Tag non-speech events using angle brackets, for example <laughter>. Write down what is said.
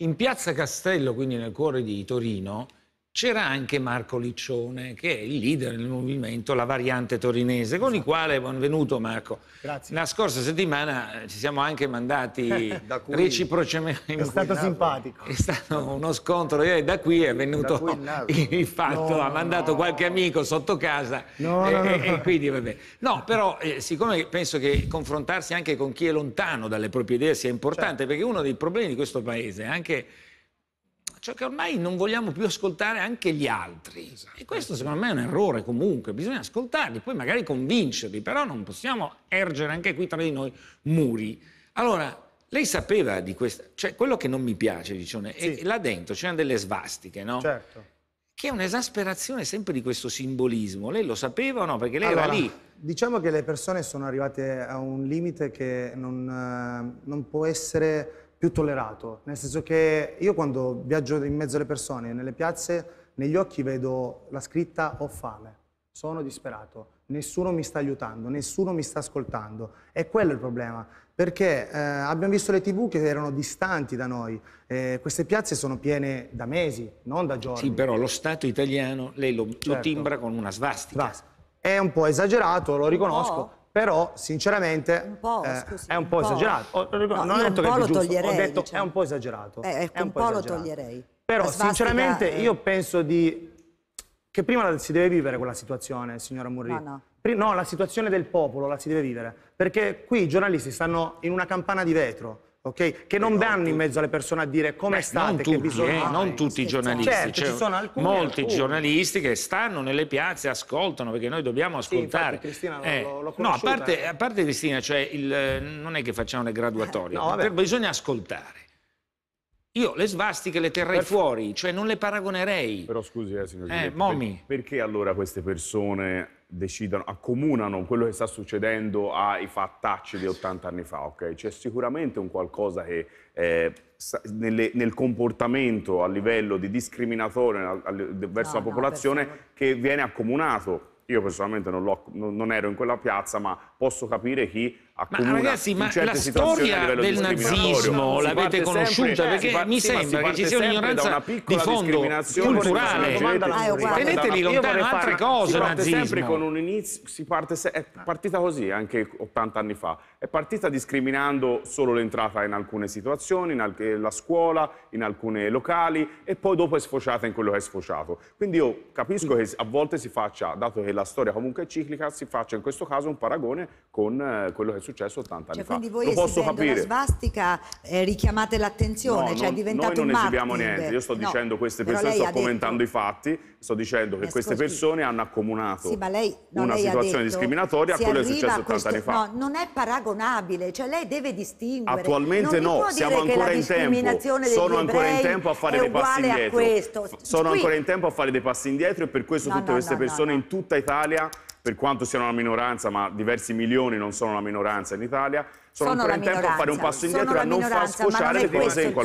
In piazza Castello, quindi nel cuore di Torino, c'era anche Marco Liccione, che è il leader del movimento La Variante Torinese, con esatto. il quale benvenuto Marco. Grazie. La scorsa settimana eh, ci siamo anche mandati <laughs> reciprocamente. È stato simpatico. È stato uno scontro e eh, da qui è venuto qui <laughs> il fatto, no, ha mandato no. qualche amico sotto casa no, e, eh, e, quindi vabbè. No, però eh, siccome penso che confrontarsi anche con chi è lontano dalle proprie idee sia importante, certo. perché uno dei problemi di questo paese è anche cioè che ormai non vogliamo più ascoltare anche gli altri. Esatto. E questo secondo me è un errore comunque, bisogna ascoltarli, poi magari convincerli, però non possiamo ergere anche qui tra di noi muri. Allora, lei sapeva di questo, cioè quello che non mi piace, Vicione, sì. è là dentro c'erano delle svastiche, no? Certo. Che è un'esasperazione sempre di questo simbolismo. Lei lo sapeva o no? Perché lei allora, era lì. Diciamo che le persone sono arrivate a un limite che non, eh, non può essere più tollerato, nel senso che io quando viaggio in mezzo alle persone, nelle piazze, negli occhi vedo la scritta ho fame, sono disperato, nessuno mi sta aiutando, nessuno mi sta ascoltando. E quello è il problema, perché eh, abbiamo visto le tv che erano distanti da noi, eh, queste piazze sono piene da mesi, non da giorni. Sì, però lo Stato italiano, lei lo, certo. lo timbra con una svastica. Va. È un po' esagerato, lo riconosco, oh però sinceramente un po', eh, scusi, eh, è un, un po', po', esagerato. Ho, oh, no, non ho detto che è giusto, toglierei, ho detto diciamo. è un po' diciamo. esagerato. Eh, ecco, un, un, po', po lo toglierei. Però sinceramente eh. io penso di... che prima si deve vivere quella situazione, signora Murri. no. No, la situazione del popolo la si deve vivere, perché qui i giornalisti stanno in una campana di vetro, Okay? Che non no, vanno in mezzo alle persone a dire come Beh, state, non tutti, bisogna... eh, non tutti i giornalisti, certo, cioè, ci sono alcuni, molti alcuni. giornalisti che stanno nelle piazze, ascoltano, perché noi dobbiamo ascoltare. Sì, infatti, eh, no, a parte, eh. a parte Cristina, cioè il, eh, non è che facciamo le eh, graduatorie, no, bisogna ascoltare. Io le svastiche le terrei Perfetto. fuori, cioè non le paragonerei. Però scusi, eh, signor eh, per, perché allora queste persone decidono, accomunano quello che sta succedendo ai fattacci di 80 anni fa, ok? C'è sicuramente un qualcosa che eh, nelle, nel comportamento a livello di discriminatore a, a, verso no, la popolazione no, che viene accomunato. Io personalmente non, non, non ero in quella piazza, ma posso capire chi ha accomuna ma ragazzi, ma la storia del nazismo l'avete conosciuta sempre, perché mi sembra che ci sia un'ignoranza di fondo culturale ah, teneteli lontano altre cose si parte nazismo. sempre con un inizio parte è partita così anche 80 anni fa è partita discriminando solo l'entrata in alcune situazioni in al la scuola in alcuni locali e poi dopo è sfociata in quello che è sfociato quindi io capisco che a volte si faccia dato che la storia comunque è ciclica si faccia in questo caso un paragone con eh, quello che è successo 80 anni quindi cioè, fa. Quindi voi Lo posso capire. la svastica eh, richiamate l'attenzione, no, cioè non, è diventato noi non esibiamo marketing. niente, io sto no, dicendo queste persone, sto detto... i fatti, sto dicendo che queste persone hanno accomunato sì, lei, no, una situazione detto, discriminatoria a quello che è successo 80 anni fa. No, non è paragonabile, cioè lei deve distinguere. Attualmente non no, siamo ancora in tempo, sono ancora in tempo a fare dei passi indietro. Sono ancora in tempo a fare dei passi indietro e per questo tutte queste persone in tutta Italia per quanto siano una minoranza, ma diversi milioni non sono una minoranza in Italia, sono, sono ancora in tempo a fare un passo indietro e a non far sfociare le cose in qualche modo.